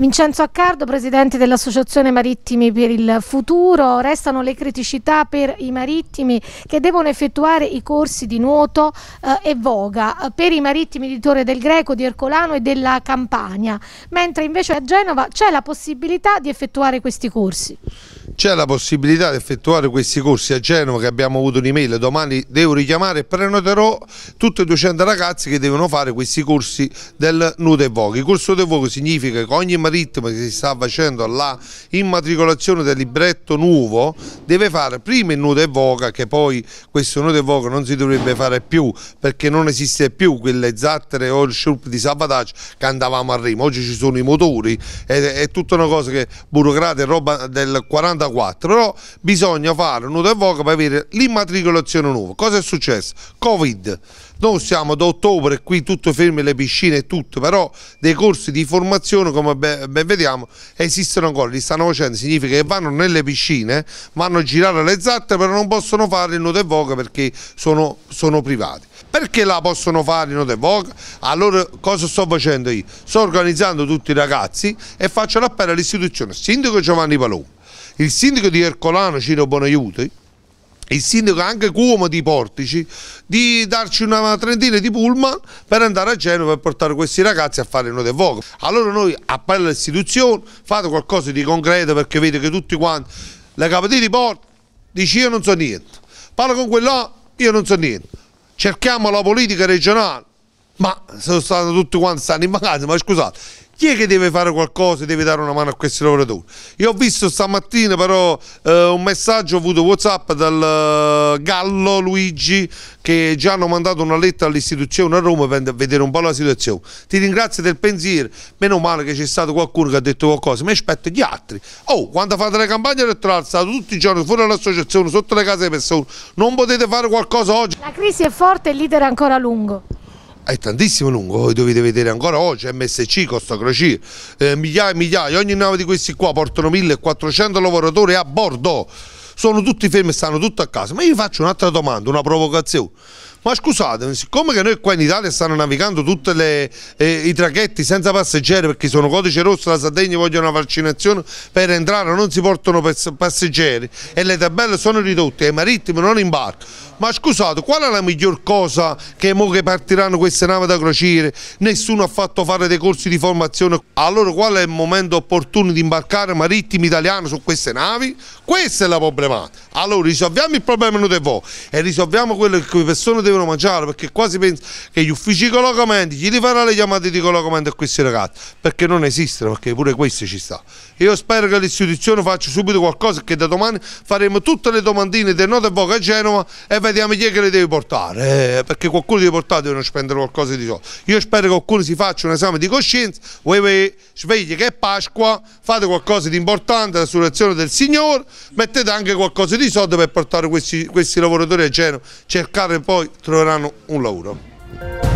Vincenzo Accardo, presidente dell'Associazione Marittimi per il Futuro, restano le criticità per i marittimi che devono effettuare i corsi di nuoto eh, e voga eh, per i marittimi di Torre del Greco, di Ercolano e della Campania, mentre invece a Genova c'è la possibilità di effettuare questi corsi c'è la possibilità di effettuare questi corsi a Genova che abbiamo avuto un'email, domani devo richiamare e prenoterò tutti i 200 ragazzi che devono fare questi corsi del nudo e vogue. Il corso del e vogue significa che ogni marittimo che si sta facendo la immatricolazione del libretto nuovo deve fare prima il nudo e vogue che poi questo nudo e vogue non si dovrebbe fare più perché non esiste più quelle zattere o il shurp di sabotaggio che andavamo a rima, oggi ci sono i motori, è, è tutta una cosa che burocrate, roba del 40 2004, però bisogna fare un nudo e voga per avere l'immatricolazione nuova. Cosa è successo? Covid. Noi siamo da ottobre qui tutto fermo, le piscine e tutto, però dei corsi di formazione come ben vediamo esistono ancora, li stanno facendo, significa che vanno nelle piscine, vanno a girare le zatte però non possono fare il nudo e voga perché sono, sono privati. Perché la possono fare il nudo e voga? Allora cosa sto facendo io? Sto organizzando tutti i ragazzi e faccio l'appello all'istituzione Sindaco Giovanni Palou il sindaco di Ercolano Ciro Bonaiuti il sindaco anche Cuomo di Portici di darci una trentina di pullman per andare a Genova e portare questi ragazzi a fare note e voco. Allora noi appello alle istituzioni, fate qualcosa di concreto perché vedo che tutti quanti, le capatine di porta, dici io non so niente, parlo con quello, io non so niente, cerchiamo la politica regionale, ma sono stati tutti quanti stanno in vacanza, ma scusate, chi è che deve fare qualcosa e deve dare una mano a questi lavoratori? Io ho visto stamattina però eh, un messaggio avuto Whatsapp dal uh, Gallo Luigi che già hanno mandato una lettera all'istituzione a Roma per vedere un po' la situazione. Ti ringrazio del pensiero, meno male che c'è stato qualcuno che ha detto qualcosa, ma aspetto gli altri. Oh, quando fate le campagne elettorali state tutti i giorni fuori dall'associazione, sotto le case delle persone, non potete fare qualcosa oggi. La crisi è forte e il leader è ancora lungo è tantissimo lungo, voi dovete vedere ancora oggi oh, MSC, Costa Crocier, eh, migliaia e migliaia, ogni nave di questi qua portano 1400 lavoratori a bordo, sono tutti fermi e stanno tutti a casa, ma io faccio un'altra domanda, una provocazione. Ma scusate, siccome che noi qua in Italia stanno navigando tutti eh, i traghetti senza passeggeri perché sono codice rosso, la Sardegna vogliono una vaccinazione per entrare, non si portano passeggeri e le tabelle sono ridotte, i marittimi non imbarcano. Ma scusate, qual è la miglior cosa che mo che partiranno queste navi da crociere? Nessuno ha fatto fare dei corsi di formazione. Allora qual è il momento opportuno di imbarcare marittimi italiani su queste navi? Questa è la problematica. Allora risolviamo il problema noi te voi e risolviamo quello che le persone devono devono mangiare perché quasi penso che gli uffici di collocamenti gli rifaranno le chiamate di collocamento a questi ragazzi perché non esistono perché pure questo ci sta io spero che l'istituzione faccia subito qualcosa che da domani faremo tutte le domandine del Note Voca a Genova e vediamo chi è che le deve portare eh, perché qualcuno deve portare devono spendere qualcosa di soldi io spero che qualcuno si faccia un esame di coscienza voi vi svegli che è Pasqua fate qualcosa di importante la situazione del Signore mettete anche qualcosa di soldi per portare questi, questi lavoratori a Genova cercare poi troveranno un lavoro.